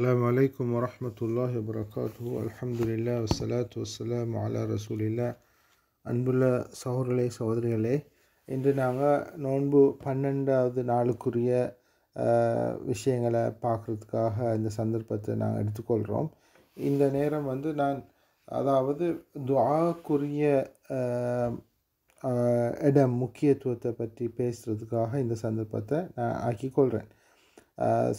السلام عليكم ورحمة الله وبركاته الحمد لله والصلاة والسلام على رسول الله அன்புள்ள சகோதரர்களே சகோதரிகளே இன்று நாங்கள் நோன்பு பன்னெண்டாவது நாளுக்குரிய விஷயங்களை பார்க்குறதுக்காக இந்த சந்தர்ப்பத்தை நாங்கள் எடுத்துக்கொள்கிறோம் இந்த நேரம் வந்து நான் அதாவது துவாக்குரிய இடம் முக்கியத்துவத்தை பற்றி பேசுகிறதுக்காக இந்த சந்தர்ப்பத்தை நான் ஆக்கிக்கொள்கிறேன்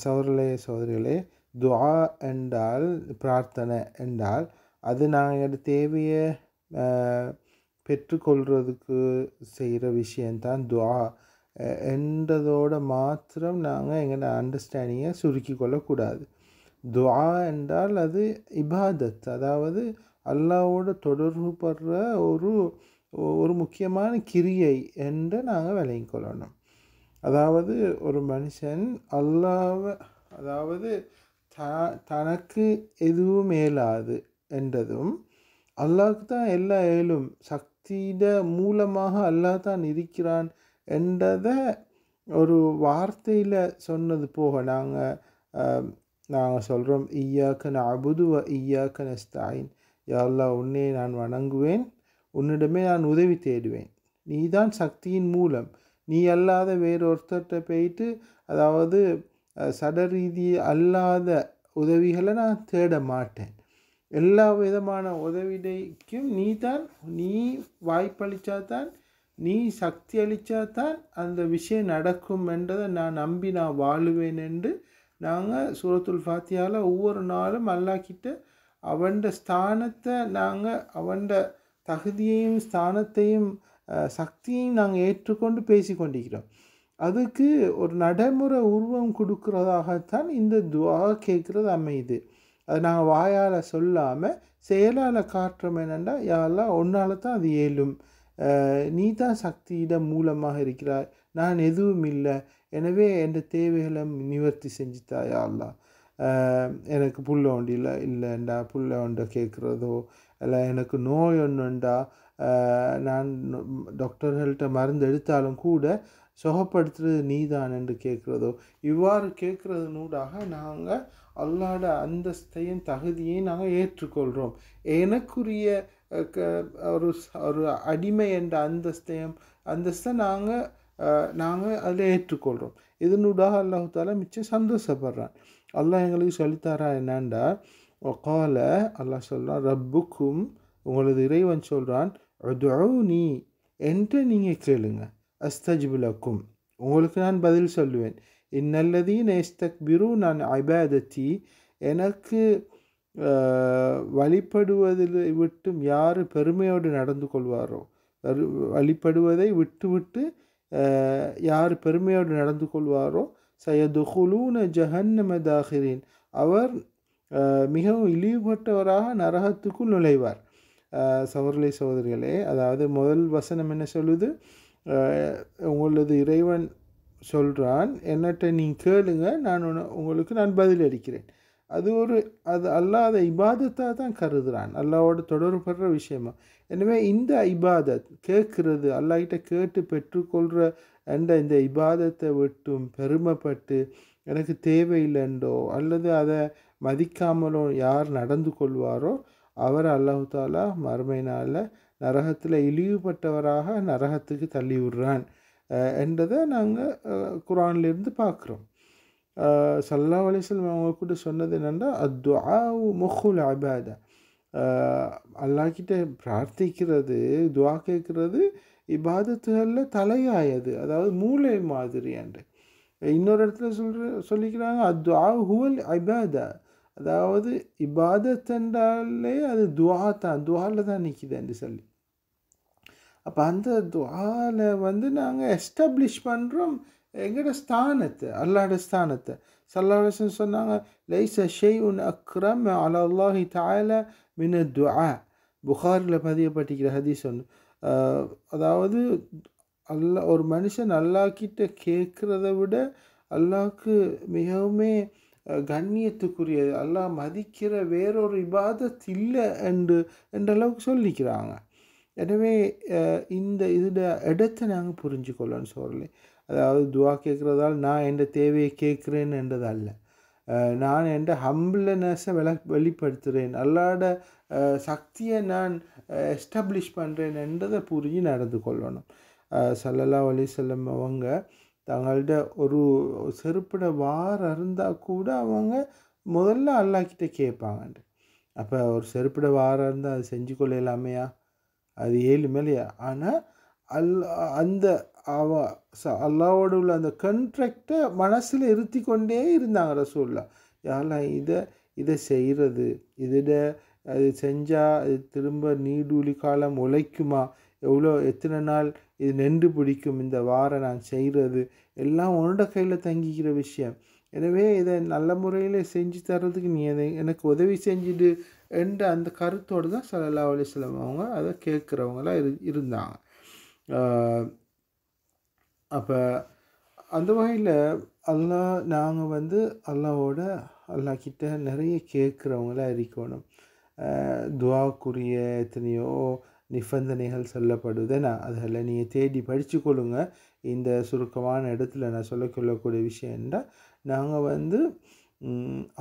சகோதரர்களே சகோதரிகளே துவா என்றால் பிரார்த்தனை என்றால் அது நாங்கள் தேவையை பெற்றுக்கொள்கிறதுக்கு செய்கிற விஷயந்தான் துவா என்றதோட மாத்திரம் நாங்கள் எங்களோட அண்டர்ஸ்டாண்டிங்கை சுருக்கி கொள்ளக்கூடாது துவா என்றால் அது இபாதத் அதாவது அல்லாவோட தொடர்புபடுற ஒரு ஒரு முக்கியமான கிரியை என்று நாங்கள் விளங்கி கொள்ளணும் அதாவது ஒரு மனுஷன் அல்லாவை அதாவது த தனக்கு எதுவும் இயலாது என்றதும் அல்லாஹ்க்கு தான் எல்லா ஏழும் சக்தியிட மூலமாக அல்லாஹ் தான் இருக்கிறான் என்றதை ஒரு வார்த்தையில் சொன்னது போக நாங்கள் நாங்கள் சொல்கிறோம் ஈயாக்கன் அபுதுவ ஈயாக்கன் ஸ்தாயின் யாழ்லா உன்னை நான் வணங்குவேன் உன்னிடமே நான் உதவி தேடுவேன் நீ தான் சக்தியின் மூலம் நீ அல்லாத வேறொருத்தர்கிட்ட போயிட்டு அதாவது சடரீதி அல்லாத உதவிகளை நான் தேட மாட்டேன் எல்லா விதமான உதவிடைக்கும் நீ தான் நீ வாய்ப்பளித்தா தான் நீ சக்தி அளித்தா தான் அந்த விஷயம் நடக்கும் என்றதை நான் நம்பி நான் வாழுவேன் என்று நாங்கள் சூரத்துல் ஃபாத்தியால் ஒவ்வொரு நாளும் அல்லாக்கிட்ட அவன் ஸ்தானத்தை நாங்கள் அவன் தகுதியையும் ஸ்தானத்தையும் சக்தியையும் நாங்கள் ஏற்றுக்கொண்டு பேசி கொண்டிருக்கிறோம் அதுக்கு ஒரு நடைமுறை உருவம் கொடுக்குறதாகத்தான் இந்த துவா கேட்குறது அமையுது அது நாங்கள் வாயால் சொல்லாமல் செயலால் காட்டுறோம் என்னென்னா யாரெல்லாம் ஒன்றால் தான் அது இயலும் நீ தான் சக்தியிட மூலமாக இருக்கிறாய் நான் எதுவும் இல்லை எனவே என் தேவைகளை நிவர்த்தி செஞ்சுட்டா யாரெல்லாம் எனக்கு புல் ஒண்டியில் இல்லைண்டா புல்ல ஒண்டை கேட்குறதோ இல்லை எனக்கு நோய் ஒன்றுண்டா நான் டாக்டர்கள்ட்ட மருந்து எடுத்தாலும் கூட சுகப்படுத்துறது நீ தான் என்று கேட்குறதோ இவ்வாறு கேட்குறதுனூடாக நாங்கள் அல்லாட அந்தஸ்தையும் தகுதியையும் நாங்கள் ஏற்றுக்கொள்கிறோம் எனக்குரிய ஒரு ஒரு அடிமை என்ற அந்தஸ்தையும் அந்தஸ்தை நாங்கள் நாங்கள் அதில் ஏற்றுக்கொள்கிறோம் இதனூடாக அல்லாஹால மிச்சம் சந்தோஷப்படுறான் அல்லாஹ் எங்களுக்கு சொல்லித்தாரா என்னண்டா ஒகால அல்லாஹ் சொல்கிறான் ரப்புக்கும் உங்களது இறைவன் சொல்கிறான் நீ என்று நீங்கள் கேளுங்கள் அஸ்தஜ்புலக்கும் உங்களுக்கு நான் பதில் சொல்லுவேன் நேஸ்தக் பிரு நான் ஐபாதத்தி எனக்கு வழிபடுவதை விட்டும் யார் பெருமையோடு நடந்து கொள்வாரோ வழிபடுவதை விட்டுவிட்டு யார் பெருமையோடு நடந்து கொள்வாரோ சயதுகுலூன ஜஹன்னம தாகிரின் அவர் மிகவும் இழிவுபட்டவராக நரகத்துக்குள் நுழைவார் சவர்லை சோதரிகளே அதாவது முதல் வசனம் என்ன சொல்லுது உங்களது இறைவன் சொல்கிறான் என்னட்ட நீ கேளுங்க நான் உங்களுக்கு நான் பதிலளிக்கிறேன் அது ஒரு அது அல்லாத இபாதத்தாக தான் கருதுகிறான் அல்லாவோட தொடர்புபடுற விஷயமா எனவே இந்த இபாதத் கேட்குறது அல்லாஹிட்ட கேட்டு பெற்றுக்கொள்கிற என்ற இந்த இபாதத்தை விட்டும் பெருமைப்பட்டு எனக்கு தேவையில்லைண்டோ அல்லது அதை மதிக்காமலோ யார் நடந்து கொள்வாரோ அவர் அல்லாஹு தாலா மறுமை நரகத்தில் இழிவுபட்டவராக நரகத்துக்கு தள்ளி விடுறான் என்றதை நாங்கள் குரான்லேருந்து பார்க்குறோம் சல்லா அலிஸ்லாம் அவங்க கூட சொன்னது என்னென்னா அத்வா முஹுல் அபாத அல்லாக்கிட்ட பிரார்த்திக்கிறது துவா கேட்குறது இபாதத்துகளில் தலையாயது அதாவது மூளை மாதிரியாண்டு இன்னொரு இடத்துல சொல்கிற சொல்லிக்கிறாங்க அத்வா ஹுவல் அபாத அதாவது இபாதத் அது துவா தான் துவாவில் தான் நிற்கிது என்று சொல்லி அப்போ அந்த துவாலை வந்து நாங்கள் எஸ்டாப்ளிஷ் பண்ணுறோம் எங்களோட ஸ்தானத்தை அல்லாட ஸ்தானத்தை சல்லாஹன் சொன்னாங்க லைச ஷெய் உன் அக்ரம் அல்லாஹி தாயல மின் துஆ புகாரில் பதியப்பட்டிருக்கிற ஹதீஸ் ஒன்று அதாவது அல்லா ஒரு மனுஷன் அல்லாக்கிட்ட கேட்குறத விட அல்லாவுக்கு மிகவுமே கண்ணியத்துக்குரியது அல்லாஹ் மதிக்கிற வேறொரு இபாதத் இல்லை என்று என்றளவுக்கு சொல்லிக்கிறாங்க எனவே இந்த இதில் இடத்த நாங்கள் புரிஞ்சுக்கொள்ளணும் சொல்லி அதாவது துவா கேட்குறதால் நான் எந்த தேவையை கேட்குறேன் என்றதல்ல நான் எந்த ஹம்பிளனஸை வெள வெளிப்படுத்துகிறேன் அல்லாட சக்தியை நான் எஸ்டாப்ளிஷ் பண்ணுறேன் என்றதை புரிஞ்சு நடந்து கொள்ளணும் சல்லல்லா வலி செல்லம் அவங்க தங்கள்கிட்ட ஒரு செருப்பிட வார் இருந்தால் கூட அவங்க முதல்ல அல்லாக்கிட்ட கேட்பாங்கண்டு அப்போ ஒரு செருப்பிட வாராக இருந்தால் அது செஞ்சு கொள்ள இல்லாமையா அது ஏழு மேலேயா ஆனால் அல் அந்த அவ ச அல்லாவோடு உள்ள அந்த கண்ட்ராக்டை மனசில் இருத்தி கொண்டே இருந்தாங்க ரசூல்லா யாரெல்லாம் இதை இதை செய்கிறது இதில் அது செஞ்சால் அது திரும்ப நீடூலி காலம் உழைக்குமா எவ்வளோ எத்தனை நாள் இது நின்று பிடிக்கும் இந்த வாரம் நான் செய்கிறது எல்லாம் உன்னோட கையில் தங்கிக்கிற விஷயம் எனவே இதை நல்ல முறையில் செஞ்சு தர்றதுக்கு நீ எனக்கு உதவி செஞ்சுட்டு என்ற அந்த கருத்தோடு தான் சலல்லா அலிஸ்லாம் அவங்க அதை கேட்குறவங்களாம் இரு இருந்தாங்க அப்போ அந்த வகையில் அல்லா நாங்கள் வந்து அல்லாவோட அல்லா கிட்ட நிறைய கேட்குறவங்களாம் இருக்கணும் துவாக்குரிய எத்தனையோ நிபந்தனைகள் சொல்லப்படுதுன்னா நான் அதில் நீங்கள் தேடி படித்து கொள்ளுங்கள் இந்த சுருக்கமான இடத்துல நான் சொல்ல கொள்ளக்கூடிய விஷயம் என்றால் நாங்கள் வந்து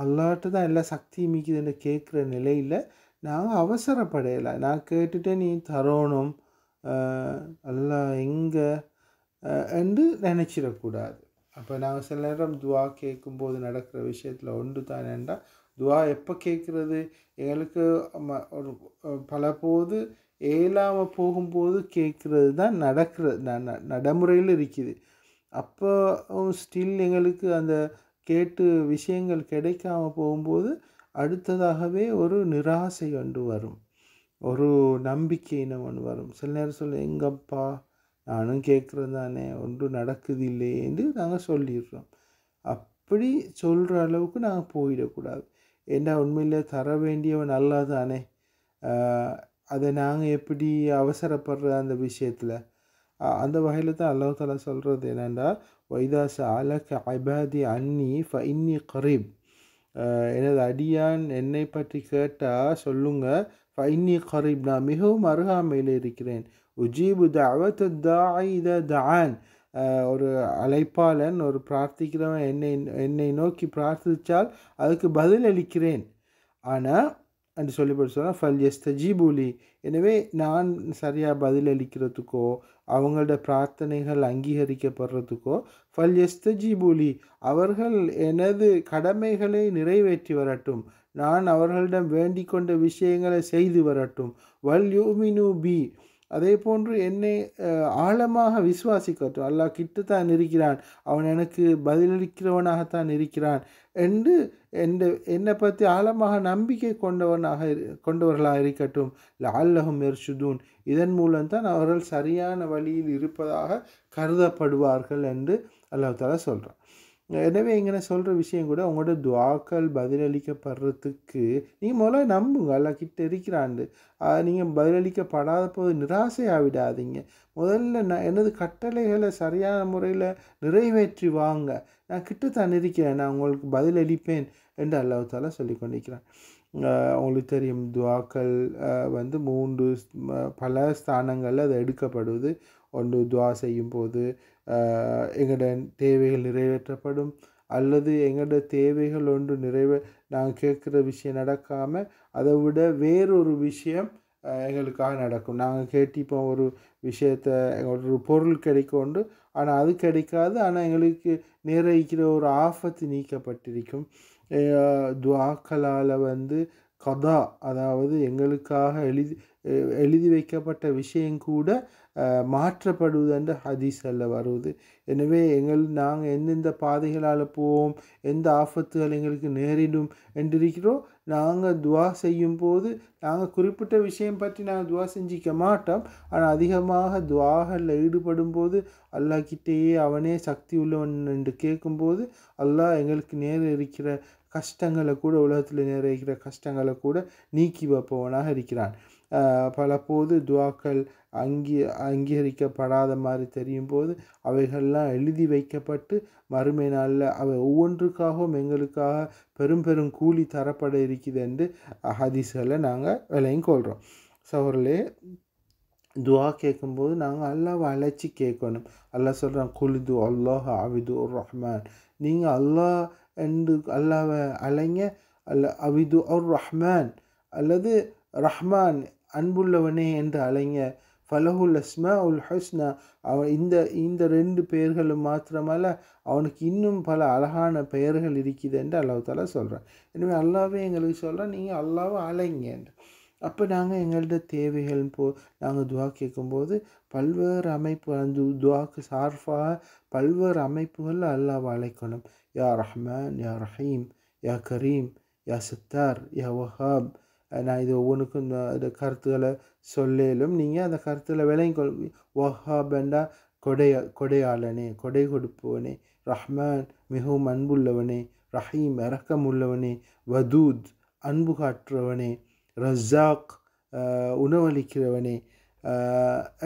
அல்லாட்ட தான் எல்லா சக்தியும் மிக்கிதுன்னு கேட்குற நிலையில் நாங்கள் அவசரப்படையலை நான் கேட்டுட்டே நீ தரணும் எல்லாம் எங்கே என்று நினச்சிடக்கூடாது அப்போ நாங்கள் சில நேரம் துவா கேட்கும்போது நடக்கிற விஷயத்தில் ஒன்று தான் வேண்டாம் துவா எப்போ கேட்குறது எங்களுக்கு ஒரு பல போது ஏழாமல் போகும்போது கேட்குறது தான் நடக்கிறது நடைமுறையில் இருக்குது அப்போ ஸ்டில் எங்களுக்கு அந்த கேட்டு விஷயங்கள் கிடைக்காம போகும்போது அடுத்ததாகவே ஒரு நிராசை ஒன்று வரும் ஒரு நம்பிக்கைன்னு ஒன்று வரும் சில நேரம் சொல்ல எங்கப்பா நானும் கேட்குறது தானே ஒன்றும் நடக்குது இல்லையே என்று நாங்கள் சொல்லிடுறோம் அப்படி சொல்கிற அளவுக்கு நாங்கள் போயிடக்கூடாது ஏன்னா உண்மையில் தர வேண்டியவன் நல்லா தானே அதை நாங்கள் எப்படி அவசரப்படுற அந்த விஷயத்தில் அந்த வகையில் தான் அல்லாஹ் தாலா சொல்கிறது என்னென்னா வைதாஸ் அலக அபாதி அன்னி ஃப இன்னி கரீப் எனது அடியான் என்னை பற்றி கேட்டால் சொல்லுங்க ஃப இன்னி கரீப் நான் மிகவும் அருகாமையில் இருக்கிறேன் உஜீபு தாவத் தாய் தான் ஒரு அழைப்பாளன் ஒரு பிரார்த்திக்கிறவன் என்னை என்னை நோக்கி பிரார்த்தித்தால் அதுக்கு பதில் அளிக்கிறேன் ஆனால் என்று சொல்லி சொன்னால் ஃபல் எஸ்தஜீபுலி எனவே நான் சரியாக பதிலளிக்கிறதுக்கோ அவங்களோட பிரார்த்தனைகள் அங்கீகரிக்கப்படுறதுக்கோ ஃபல் எஸ்தஜீபுலி அவர்கள் எனது கடமைகளை நிறைவேற்றி வரட்டும் நான் அவர்களிடம் வேண்டிக் கொண்ட விஷயங்களை செய்து வரட்டும் வல் யூமினு பி அதே போன்று என்னை ஆழமாக விசுவாசிக்கட்டும் அல்லாஹ் கிட்டத்தான் இருக்கிறான் அவன் எனக்கு பதிலளிக்கிறவனாகத்தான் இருக்கிறான் என்று எந்த என்னை பற்றி ஆழமாக நம்பிக்கை கொண்டவனாக கொண்டவர்களாக இருக்கட்டும் அல்லஹும் எர்ஷுதூன் இதன் மூலம்தான் அவர்கள் சரியான வழியில் இருப்பதாக கருதப்படுவார்கள் என்று அல்லாஹால சொல்கிறான் எனவே இங்கே சொல்கிற விஷயம் கூட உங்களோட துவாக்கள் பதிலளிக்கப்படுறதுக்கு நீங்கள் முதல்ல நம்புங்க அல்ல கிட்ட இருக்கிறாண்டு நீங்கள் பதிலளிக்கப்படாத போது நிராசையாகிடாதீங்க முதல்ல நான் எனது கட்டளைகளை சரியான முறையில் நிறைவேற்றி வாங்க நான் கிட்ட தான் இருக்கிறேன் நான் உங்களுக்கு பதிலளிப்பேன் என்று அல்லாஹால சொல்லி கொண்டிருக்கிறேன் உங்களுக்கு தெரியும் துவாக்கள் வந்து மூன்று பல ஸ்தானங்களில் அது எடுக்கப்படுவது ஒன்று துவா செய்யும் போது எங்களோட தேவைகள் நிறைவேற்றப்படும் அல்லது எங்களோட தேவைகள் ஒன்று நிறைவே நாங்கள் கேட்குற விஷயம் நடக்காமல் அதை விட வேறொரு விஷயம் எங்களுக்காக நடக்கும் நாங்கள் கேட்டிப்போம் ஒரு விஷயத்தை எங்களோட ஒரு பொருள் கிடைக்கும் உண்டு ஆனால் அது கிடைக்காது ஆனால் எங்களுக்கு நிறைக்கிற ஒரு ஆபத்து நீக்கப்பட்டிருக்கும் துவாக்களால் வந்து கதா அதாவது எங்களுக்காக எழுதி எழுதி வைக்கப்பட்ட விஷயம் கூட மாற்றப்படுவது என்று ஹதீஸில் வருவது எனவே எங்கள் நாங்கள் எந்தெந்த பாதைகளால் போவோம் எந்த ஆபத்துகள் எங்களுக்கு நேரிடும் என்றிருக்கிறோம் நாங்கள் துவா செய்யும் போது நாங்கள் குறிப்பிட்ட விஷயம் பற்றி நாங்கள் துவா செஞ்சிக்க மாட்டோம் ஆனால் அதிகமாக துவாகளில் ஈடுபடும் போது அல்லாஹ்கிட்டேயே அவனே சக்தி உள்ளவன் என்று கேட்கும்போது அல்லாஹ் எங்களுக்கு நேர் இருக்கிற கஷ்டங்களை கூட உலகத்தில் நிறைகிற கஷ்டங்களை கூட நீக்கி வைப்பவனாக இருக்கிறான் பல போது துவாக்கள் அங்கீ அங்கீகரிக்கப்படாத மாதிரி தெரியும் போது அவைகள்லாம் எழுதி வைக்கப்பட்டு மறுமை நாளில் அவை ஒவ்வொன்றுக்காகவும் எங்களுக்காக பெரும் பெரும் கூலி தரப்பட இருக்குது என்று ஹதீஸ்களை நாங்கள் விலையும் கொள்கிறோம் சவரிலே துவா கேட்கும்போது நாங்கள் அல்லாவை அழைச்சி கேட்கணும் அல்லா சொல்கிறான் குலிது அல்லாஹ் அவிது ரஹ்மான் நீங்கள் அல்லாஹ் என்று அல்லாவை அலைங்க அல்ல அவிது அவர் ரஹ்மான் அல்லது ரஹ்மான் அன்புள்ளவனே என்று அலைங்க ஃபலஹுல் அஸ்மா உல் ஹஸ்னா அவன் இந்த இந்த ரெண்டு பெயர்களும் மாத்திரமல்ல அவனுக்கு இன்னும் பல அழகான பெயர்கள் இருக்குது என்று அல்லாஹ் சொல்கிறான் எனவே அல்லாவே எங்களுக்கு சொல்கிறான் நீங்கள் அல்லாவும் அலைங்க என்று அப்போ நாங்கள் எங்கள்கிட்ட தேவைகள் போ நாங்கள் துவா கேட்கும்போது பல்வேறு அமைப்பு அந்த துவாக்கு சார்பாக பல்வேறு அமைப்புகளில் அல்லாவை அழைக்கணும் يا ரஹ்மான் யா ரஹீம் யா கரீம் யா சத்தார் யா வஹாப் நான் இது ஒவ்வொன்றுக்கும் இந்த கருத்துக்களை சொல்லலும் நீங்கள் அந்த கருத்துக்களை விலையும் கொள் வஹாபண்டா கொடைய கொடையாளனே கொடை கொடுப்பவனே ரஹ்மான் மிகவும் அன்புள்ளவனே ரஹீம் இறக்கம் உள்ளவனே வதூத் அன்பு காட்டுறவனே ரஜாக் உணவளிக்கிறவனே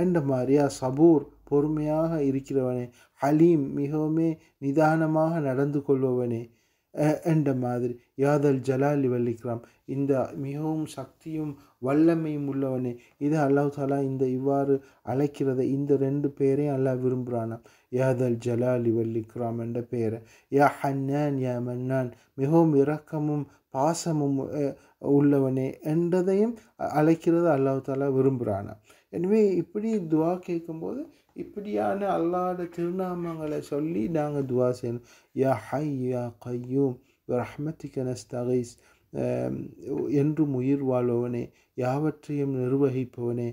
என்ற மாதிரியா சபூர் பொறுமையாக இருக்கிறவனே ஹலீம் மிகவுமே நிதானமாக நடந்து கொள்பவனே என்ற மாதிரி யாதல் ஜலாலி வல்லிக்ராம் இந்த மிகவும் சக்தியும் வல்லமையும் உள்ளவனே இது அல்லாஹ் தாலா இந்த இவ்வாறு அழைக்கிறத இந்த ரெண்டு பேரையும் அல்லாஹ் விரும்புகிறானாம் யாதல் ஜலாலி வல்லிக்ராம் என்ற பெயரை யா ஹன்னான் யா மன்னான் மிகவும் இரக்கமும் பாசமும் உள்ளவனே என்றதையும் அழைக்கிறது அல்லாஹ் தாலா விரும்புகிறானாம் எனவே இப்படி துவா கேட்கும்போது இப்படியான அல்லாட திருநாமங்களை சொல்லி நாங்கள் துவா செய்யணும் யா ஹை யா கையூம் கனஸ் தகைஸ் என்றும் உயிர் வாழ்பவனே யாவற்றையும் நிர்வகிப்பவனே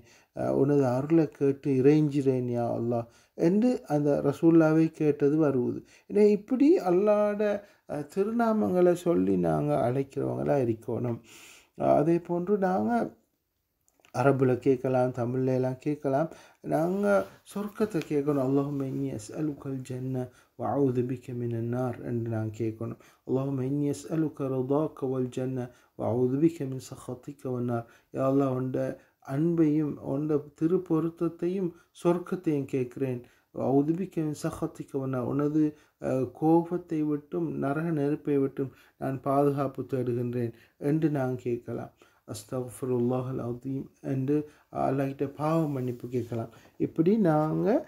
உனது அருளை கேட்டு இறைஞ்சிறேன் யா அல்லா என்று அந்த ரசூல்லாவை கேட்டது வருவது ஏன்னா இப்படி அல்லாட திருநாமங்களை சொல்லி நாங்கள் அழைக்கிறவங்களாக இருக்கணும் அதே போன்று நாங்கள் அரபில் கேட்கலாம் தமிழ்லாம் கேட்கலாம் நாங்கள் சொர்க்கத்தை கேட்கணும் அல்லாஹும் என் அலுக்கல் ஜன்ன வவுது பிக்க மினார் என்று நாங்கள் கேட்கணும் அல்லாஹும் என் அலுக்கல் அலுக்க ரதாக்க ஜன்ன வவுது பிக்க மின் சஹத்திக்க வன்னார் யாரெல்லாம் உண்ட அன்பையும் உண்ட திருப்பொருத்தத்தையும் சொர்க்கத்தையும் கேட்குறேன் உதுபிக்க சகத்திக்க வண்ணார் உனது கோபத்தை விட்டும் நரக நெருப்பை விட்டும் நான் பாதுகாப்பு தேடுகின்றேன் என்று நான் கேட்கலாம் அஸ்தஃபருல்லாஹ் அல்அதீம் அண்டு அல்லாஹிட்ட பாவ மன்னிப்பு கேட்கலாம் இப்படி நாங்கள்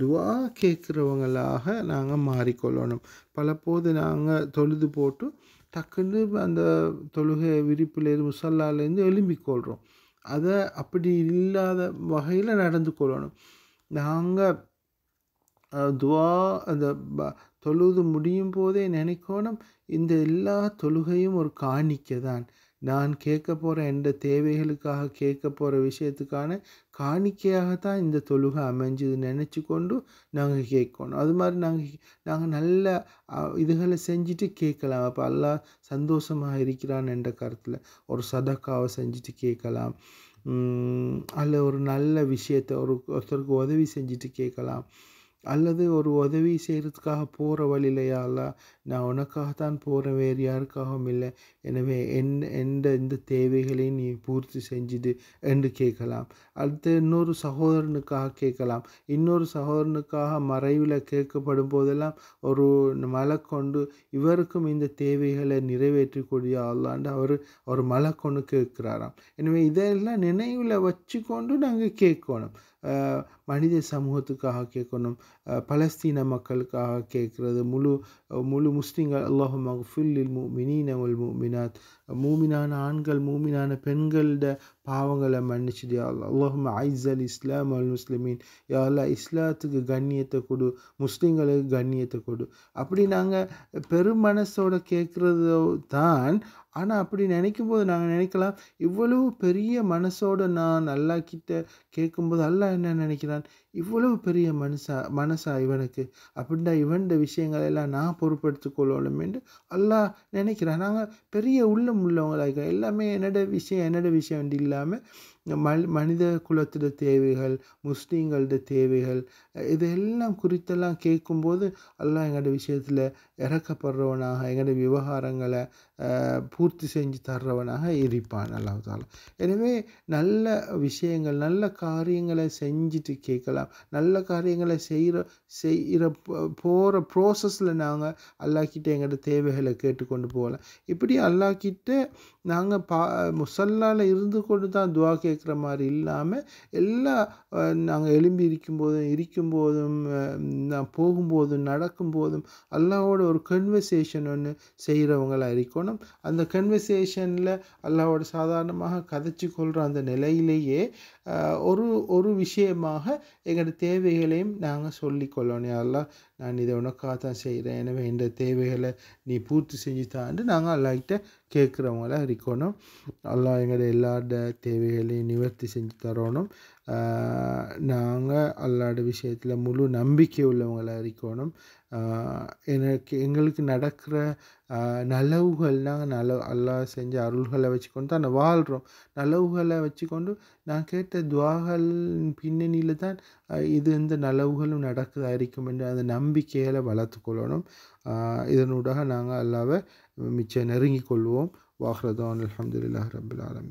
துவா கேட்குறவங்களாக நாங்கள் மாறிக்கொள்ளணும் பலப்போது நாங்கள் தொழுது போட்டு டக்குன்னு அந்த தொழுகை விரிப்புலேருந்து முசல்லாலேருந்து எலும்பிக்கொள்கிறோம் அதை அப்படி இல்லாத வகையில் நடந்து கொள்ளணும் நாங்கள் துவா அந்த தொழுது முடியும் போதே நினைக்கணும் இந்த எல்லா தொழுகையும் ஒரு காணிக்கை தான் நான் கேட்க போகிற எந்த தேவைகளுக்காக கேட்க போகிற விஷயத்துக்கான காணிக்கையாக தான் இந்த தொழுகை அமைஞ்சது நினச்சி கொண்டு நாங்கள் கேட்கணும் அது மாதிரி நாங்கள் நாங்கள் நல்ல இதுகளை செஞ்சுட்டு கேட்கலாம் அப்போ எல்லாம் சந்தோஷமாக இருக்கிறான் என்ற கருத்தில் ஒரு சதக்காவை செஞ்சுட்டு கேட்கலாம் அதில் ஒரு நல்ல விஷயத்தை ஒரு ஒருத்தருக்கு உதவி செஞ்சுட்டு கேட்கலாம் அல்லது ஒரு உதவி செய்கிறதுக்காக போகிற வழியிலையால நான் உனக்காகத்தான் போகிறேன் வேறு யாருக்காகவும் இல்லை எனவே என் எந்த எந்த தேவைகளையும் நீ பூர்த்தி செஞ்சுது என்று கேட்கலாம் அடுத்து இன்னொரு சகோதரனுக்காக கேட்கலாம் இன்னொரு சகோதரனுக்காக மறைவில் கேட்கப்படும் போதெல்லாம் ஒரு மலை கொண்டு இவருக்கும் இந்த தேவைகளை நிறைவேற்றக்கூடிய ஆளாண்டு அவர் ஒரு மலை கொண்டு கேட்குறாராம் எனவே இதெல்லாம் நினைவில் வச்சுக்கொண்டு நாங்கள் கேட்கணும் மனித சமூகத்துக்காக கேட்கணும் பலஸ்தீன மக்களுக்காக கேட்குறது முழு முழு முஸ்லீம்கள் அல்லாஹமாக ஃபில்லில் மூ மினீனவள் மூமினாத் மூமினான ஆண்கள் மூமினான பெண்களோட பாவங்களை மன்னிச்சுடு அல்லாஹும் ஐஸ் அல் இஸ்லாம் அல் முஸ்லிமீன் யாரா இஸ்லாத்துக்கு கண்ணியத்தை கொடு முஸ்லீம்களுக்கு கண்ணியத்தை கொடு அப்படி நாங்கள் பெருமனசோட கேட்குறது தான் ஆனால் அப்படி நினைக்கும் போது நாங்கள் நினைக்கலாம் இவ்வளவு பெரிய மனசோட நான் அல்லா கிட்ட கேட்கும்போது அல்லா என்ன நினைக்கிறான் இவ்வளவு பெரிய மனுஷா மனசா இவனுக்கு அப்படின்னா இவன் விஷயங்கள் எல்லாம் நான் கொள்ளணும் என்று எல்லாம் நினைக்கிறேன் நாங்கள் பெரிய உள்ளம் உள்ளவங்களாக எல்லாமே என்னோட விஷயம் என்னோட விஷயம் இல்லாமல் மல் மனித குலத்தோட தேவைகள் முஸ்லீம்களோட தேவைகள் இதெல்லாம் குறித்தெல்லாம் கேட்கும்போது எல்லாம் எங்களோட விஷயத்தில் இறக்கப்படுறவனாக எங்களோட விவகாரங்களை பூர்த்தி செஞ்சு தர்றவனாக இருப்பான் அல்லாஹால எனவே நல்ல விஷயங்கள் நல்ல காரியங்களை செஞ்சுட்டு கேட்கலாம் செய்யலாம் நல்ல காரியங்களை செய்கிற செய்கிற போகிற ப்ராசஸில் நாங்கள் அல்லாக்கிட்ட எங்கள்கிட்ட தேவைகளை கேட்டுக்கொண்டு போகலாம் இப்படி அல்லாக்கிட்ட நாங்கள் பா முசல்லால் இருந்து கொண்டு தான் துவா கேட்குற மாதிரி இல்லாமல் எல்லா நாங்கள் எலும்பி இருக்கும்போதும் இருக்கும்போதும் நான் போகும்போதும் நடக்கும்போதும் அல்லாவோட ஒரு கன்வர்சேஷன் ஒன்று செய்கிறவங்களாக இருக்கணும் அந்த கன்வர்சேஷனில் அல்லாவோட சாதாரணமாக கதைச்சி கொள்கிற அந்த நிலையிலேயே ஒரு ஒரு விஷயமாக எங்களோட தேவைகளையும் நாங்கள் சொல்லிக்கொள்ளணும் எல்லாம் நான் இதை உனக்காக தான் செய்கிறேன் எனவே இந்த தேவைகளை நீ பூர்த்தி செஞ்சு தாண்டு நாங்கள் அல்லாக்கிட்ட கேட்குறவங்களாக இருக்கணும் அல்லா எங்களோட எல்லாரோட தேவைகளையும் நிவர்த்தி செஞ்சு தரணும் நாங்கள் அல்லாட விஷயத்தில் முழு நம்பிக்கை உள்ளவங்களாக இருக்கணும் எனக்கு எங்களுக்கு நடக்கிற நலவுகள்லாம் நல நல்லா செஞ்ச அருள்களை வச்சுக்கொண்டு தான் வாழ்கிறோம் நலவுகளை வச்சுக்கொண்டு நான் கேட்ட துவாகல் பின்னணியில் தான் இது இந்த நலவுகளும் நடக்குதா இருக்கும் என்று அந்த நம்பிக்கையில் வளர்த்துக்கொள்ளணும் இதனூடாக நாங்கள் அல்லாவை மிச்சம் நெருங்கி கொள்வோம் வாஹ்ரதான் அலமதுல்லா ரபுல் ஆலமி